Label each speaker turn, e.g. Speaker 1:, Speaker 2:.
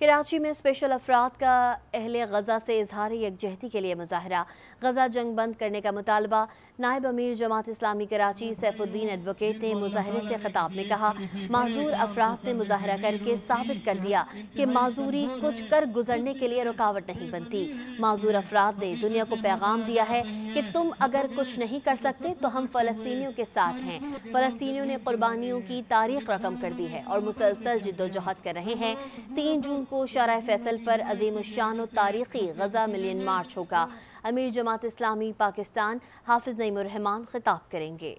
Speaker 1: कराची में स्पेशल अफराद का अहल गज़ा से इजहार यकजहती के लिए मुजाहरा गज़ा जंग बंद करने का मुतालबा नायब अमीर जमात इस्लामी कराची सैफुद्दीन एडवोकेट ने मुजाहरे से खिताब में कहा माजूर अफराद ने मुजाहरा करके साबित कर दिया कि माजूरी कुछ कर गुजरने के लिए रुकावट नहीं बनती माजूर अफराद ने दुनिया को पैगाम दिया है कि तुम अगर कुछ नहीं कर सकते तो हम फ़लस्तियों के साथ हैं फ़लस्तियों ने कुर्बानियों की तारीख रकम कर दी है और मुसलसल जिदोजहद कर रहे हैं तीन जून को शराह फैसल पर अजीम शान तारीखी गजा मिलियन मार्च होगा अमीर जमात इस्लामी पाकिस्तान हाफिज नईमान खिताब करेंगे